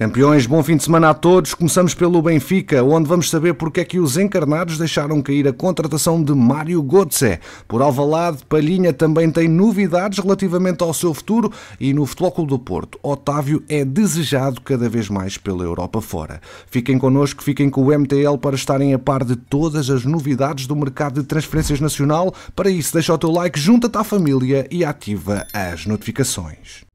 Campeões, bom fim de semana a todos. Começamos pelo Benfica, onde vamos saber porque é que os encarnados deixaram cair a contratação de Mário Götze. Por Alvalade, Palhinha também tem novidades relativamente ao seu futuro e no Futebol Clube do Porto, Otávio é desejado cada vez mais pela Europa fora. Fiquem connosco, fiquem com o MTL para estarem a par de todas as novidades do mercado de transferências nacional. Para isso, deixa o teu like, junta-te à família e ativa as notificações.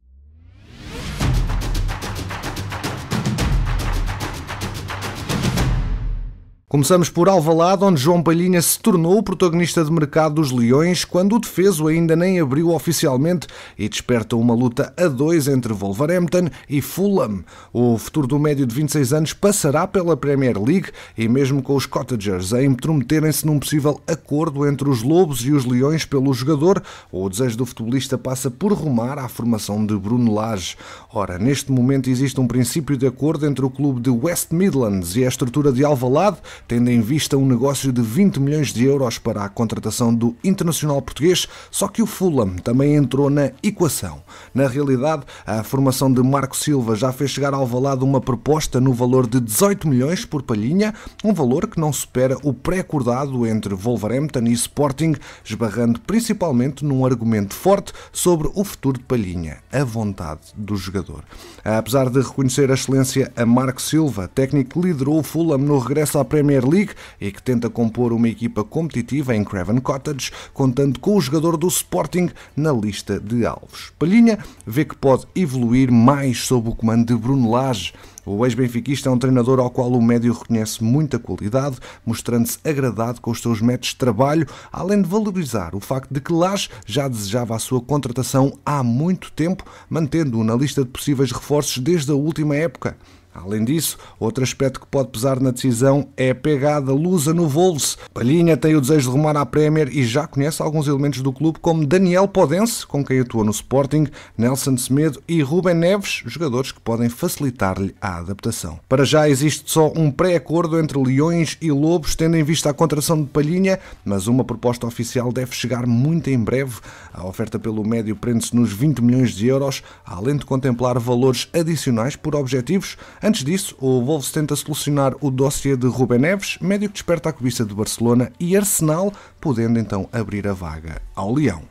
Começamos por Alvalade, onde João Palhinha se tornou o protagonista de mercado dos Leões quando o defeso ainda nem abriu oficialmente e desperta uma luta a dois entre Wolverhampton e Fulham. O futuro do médio de 26 anos passará pela Premier League e mesmo com os Cottagers a intrometerem-se num possível acordo entre os Lobos e os Leões pelo jogador, o desejo do futebolista passa por rumar à formação de Bruno Lage. Ora, neste momento existe um princípio de acordo entre o clube de West Midlands e a estrutura de Alvalade tendo em vista um negócio de 20 milhões de euros para a contratação do internacional português, só que o Fulham também entrou na equação. Na realidade, a formação de Marco Silva já fez chegar ao Valado uma proposta no valor de 18 milhões por palhinha, um valor que não supera o pré-acordado entre Wolverhampton e Sporting, esbarrando principalmente num argumento forte sobre o futuro de palhinha, a vontade do jogador. Apesar de reconhecer a excelência a Marco Silva, técnico que liderou o Fulham no regresso à Premier Premier League e que tenta compor uma equipa competitiva em Craven Cottage, contando com o jogador do Sporting na lista de alvos. Palhinha vê que pode evoluir mais sob o comando de Bruno Lage. O ex-benfiquista é um treinador ao qual o médio reconhece muita qualidade, mostrando-se agradado com os seus métodos de trabalho, além de valorizar o facto de que Lage já desejava a sua contratação há muito tempo, mantendo-o na lista de possíveis reforços desde a última época. Além disso, outro aspecto que pode pesar na decisão é a pegada lusa no Wolves. Palhinha tem o desejo de rumar à Premier e já conhece alguns elementos do clube, como Daniel Podense, com quem atua no Sporting, Nelson Semedo e Ruben Neves, jogadores que podem facilitar-lhe a adaptação. Para já existe só um pré-acordo entre Leões e Lobos, tendo em vista a contração de Palhinha, mas uma proposta oficial deve chegar muito em breve. A oferta pelo médio prende-se nos 20 milhões de euros, além de contemplar valores adicionais por objetivos Antes disso, o Wolves tenta solucionar o dossiê de Rubem Neves, médio que desperta a cobiça de Barcelona e Arsenal, podendo então abrir a vaga ao Leão.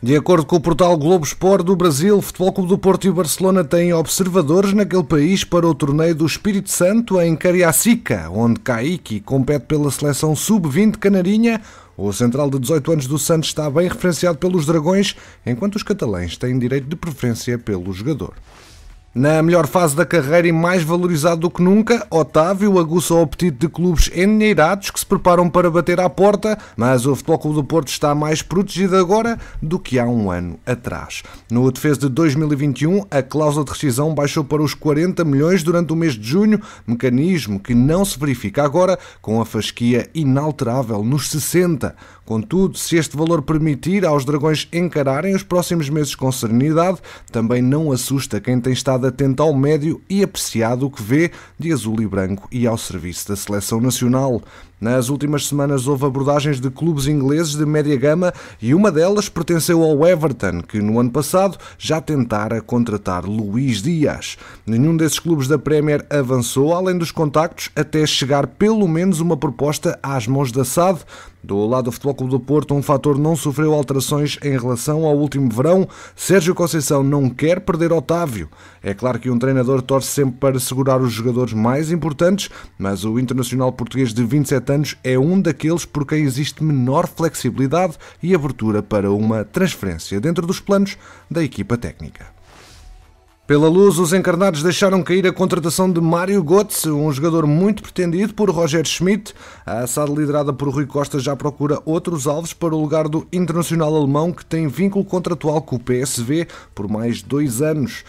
De acordo com o portal Globo Esporte do Brasil, o Futebol Clube do Porto e o Barcelona têm observadores naquele país para o torneio do Espírito Santo em Cariacica, onde Kaique compete pela seleção sub-20 canarinha. O central de 18 anos do Santos está bem referenciado pelos Dragões, enquanto os catalães têm direito de preferência pelo jogador. Na melhor fase da carreira e mais valorizado do que nunca, Otávio aguça o apetite de clubes enneirados que se preparam para bater à porta, mas o Futebol Clube do Porto está mais protegido agora do que há um ano atrás. No defesa de 2021, a cláusula de rescisão baixou para os 40 milhões durante o mês de junho, mecanismo que não se verifica agora, com a fasquia inalterável nos 60. Contudo, se este valor permitir aos Dragões encararem os próximos meses com serenidade, também não assusta quem tem estado temporada ao médio e apreciado o que vê de azul e branco e ao serviço da seleção nacional. Nas últimas semanas houve abordagens de clubes ingleses de média gama e uma delas pertenceu ao Everton, que no ano passado já tentara contratar Luís Dias. Nenhum desses clubes da Premier avançou, além dos contactos, até chegar pelo menos uma proposta às mãos da SAD, do lado do Futebol Clube do Porto, um fator não sofreu alterações em relação ao último verão. Sérgio Conceição não quer perder Otávio. É claro que um treinador torce sempre para segurar os jogadores mais importantes, mas o internacional português de 27 anos anos é um daqueles por quem existe menor flexibilidade e abertura para uma transferência dentro dos planos da equipa técnica. Pela luz, os encarnados deixaram cair a contratação de Mário Götze, um jogador muito pretendido por Roger Schmidt. A assada liderada por Rui Costa já procura outros alvos para o lugar do internacional alemão que tem vínculo contratual com o PSV por mais dois anos.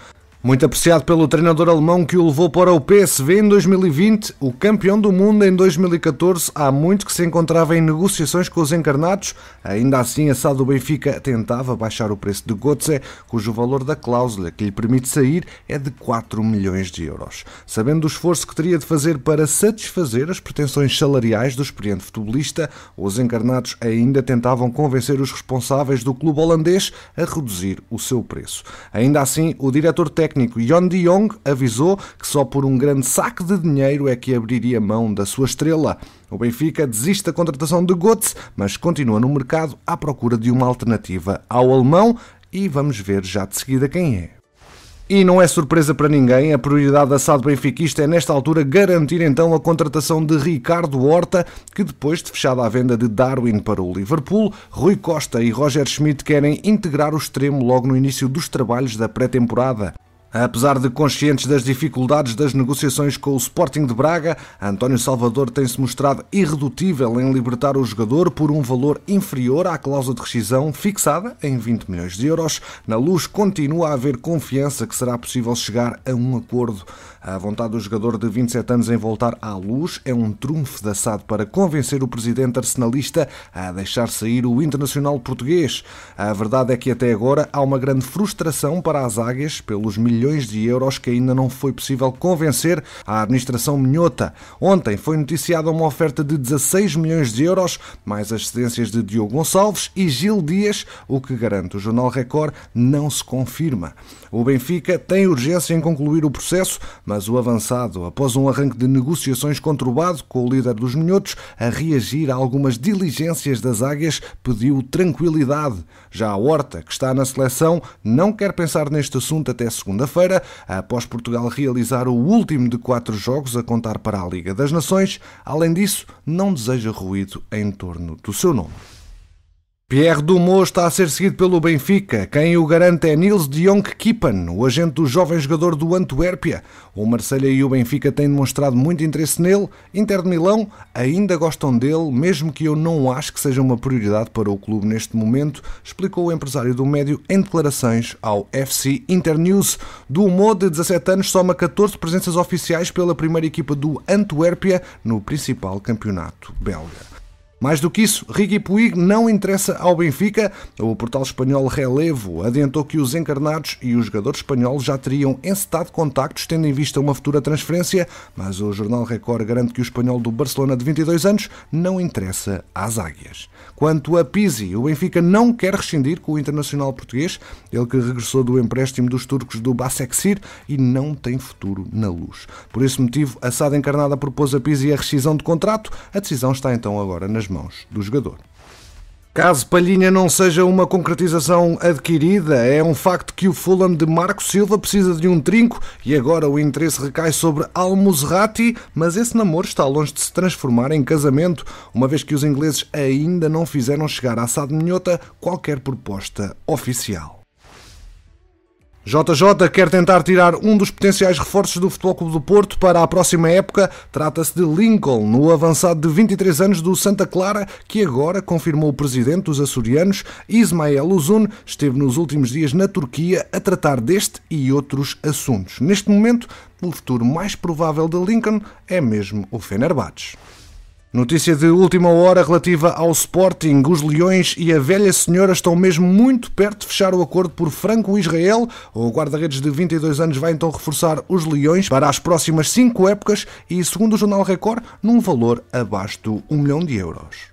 Muito apreciado pelo treinador alemão que o levou para o PSV em 2020, o campeão do mundo em 2014, há muito que se encontrava em negociações com os encarnados. Ainda assim, a do Benfica tentava baixar o preço de Götze, cujo valor da cláusula que lhe permite sair é de 4 milhões de euros. Sabendo do esforço que teria de fazer para satisfazer as pretensões salariais do experiente futebolista, os encarnados ainda tentavam convencer os responsáveis do clube holandês a reduzir o seu preço. Ainda assim, o diretor técnico técnico Yon de Jong avisou que só por um grande saque de dinheiro é que abriria mão da sua estrela. O Benfica desiste da contratação de Götze, mas continua no mercado à procura de uma alternativa ao alemão e vamos ver já de seguida quem é. E não é surpresa para ninguém, a prioridade da SAD benfiquista é nesta altura garantir então a contratação de Ricardo Horta, que depois de fechada a venda de Darwin para o Liverpool, Rui Costa e Roger Schmidt querem integrar o extremo logo no início dos trabalhos da pré-temporada. Apesar de conscientes das dificuldades das negociações com o Sporting de Braga, António Salvador tem-se mostrado irredutível em libertar o jogador por um valor inferior à cláusula de rescisão fixada em 20 milhões de euros. Na luz, continua a haver confiança que será possível chegar a um acordo. A vontade do jogador de 27 anos em voltar à luz é um trunfo daçado para convencer o presidente arsenalista a deixar sair o internacional português. A verdade é que até agora há uma grande frustração para as águias pelos milhões milhões de euros que ainda não foi possível convencer à administração minhota. Ontem foi noticiada uma oferta de 16 milhões de euros, mais as cedências de Diogo Gonçalves e Gil Dias, o que garante o Jornal Record não se confirma. O Benfica tem urgência em concluir o processo, mas o avançado, após um arranque de negociações conturbado com o líder dos minhotos, a reagir a algumas diligências das águias, pediu tranquilidade. Já a Horta, que está na seleção, não quer pensar neste assunto até segunda-feira feira após Portugal realizar o último de quatro jogos a contar para a Liga das Nações. Além disso, não deseja ruído em torno do seu nome. Pierre Dumont está a ser seguido pelo Benfica. Quem o garante é Nils de Jong Kippen, o agente do jovem jogador do Antuérpia. O Marselha e o Benfica têm demonstrado muito interesse nele. Inter de Milão ainda gostam dele, mesmo que eu não acho que seja uma prioridade para o clube neste momento, explicou o empresário do médio em declarações ao FC Internews. Dumont, de 17 anos, soma 14 presenças oficiais pela primeira equipa do Antuérpia no principal campeonato belga. Mais do que isso, Ricky Puig não interessa ao Benfica. O portal espanhol Relevo adiantou que os encarnados e o jogador espanhol já teriam encetado contactos tendo em vista uma futura transferência, mas o jornal Record garante que o espanhol do Barcelona de 22 anos não interessa às águias. Quanto a Pizzi, o Benfica não quer rescindir com o internacional português, ele que regressou do empréstimo dos turcos do Basaksehir e não tem futuro na luz. Por esse motivo, a SAD encarnada propôs a Pizzi a rescisão de contrato. A decisão está então agora nas mãos do jogador. Caso Palhinha não seja uma concretização adquirida, é um facto que o Fulham de Marco Silva precisa de um trinco e agora o interesse recai sobre Al-Musrati, mas esse namoro está longe de se transformar em casamento, uma vez que os ingleses ainda não fizeram chegar à Sad Minhota qualquer proposta oficial. JJ quer tentar tirar um dos potenciais reforços do Futebol Clube do Porto para a próxima época. Trata-se de Lincoln, no avançado de 23 anos do Santa Clara, que agora confirmou o presidente dos açorianos, Ismael Uzun, esteve nos últimos dias na Turquia a tratar deste e outros assuntos. Neste momento, o futuro mais provável de Lincoln é mesmo o Fenerbahçe. Notícia de última hora relativa ao Sporting. Os Leões e a Velha Senhora estão mesmo muito perto de fechar o acordo por Franco-Israel. O guarda-redes de 22 anos vai então reforçar os Leões para as próximas cinco épocas e, segundo o Jornal Record, num valor abaixo do 1 milhão de euros.